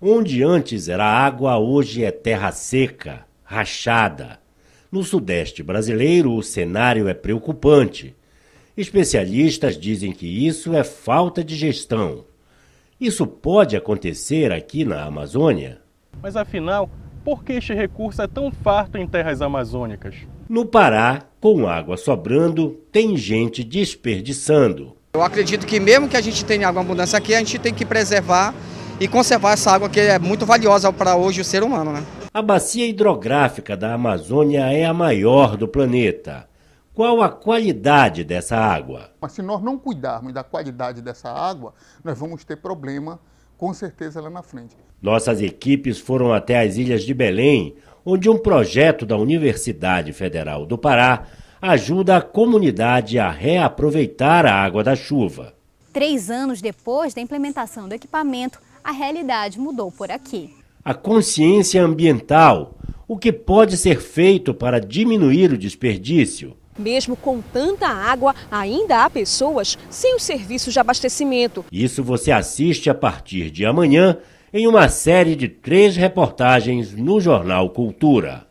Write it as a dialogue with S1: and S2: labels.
S1: Onde antes era água, hoje é terra seca, rachada. No Sudeste brasileiro, o cenário é preocupante. Especialistas dizem que isso é falta de gestão. Isso pode acontecer aqui na Amazônia?
S2: Mas afinal, por que este recurso é tão farto em terras amazônicas?
S1: No Pará, com água sobrando, tem gente desperdiçando.
S2: Eu acredito que mesmo que a gente tenha água abundância aqui, a gente tem que preservar e conservar essa água que é muito valiosa para hoje o ser humano. Né?
S1: A bacia hidrográfica da Amazônia é a maior do planeta. Qual a qualidade dessa água?
S2: Mas se
S3: nós não cuidarmos da qualidade dessa água, nós vamos ter problema com certeza lá na frente.
S1: Nossas equipes foram até as Ilhas de Belém, onde um projeto da Universidade Federal do Pará ajuda a comunidade a reaproveitar a água da chuva.
S3: Três anos depois da implementação do equipamento, a realidade mudou por aqui.
S1: A consciência ambiental. O que pode ser feito para diminuir o desperdício?
S3: Mesmo com tanta água, ainda há pessoas sem o serviço de abastecimento.
S1: Isso você assiste a partir de amanhã em uma série de três reportagens no Jornal Cultura.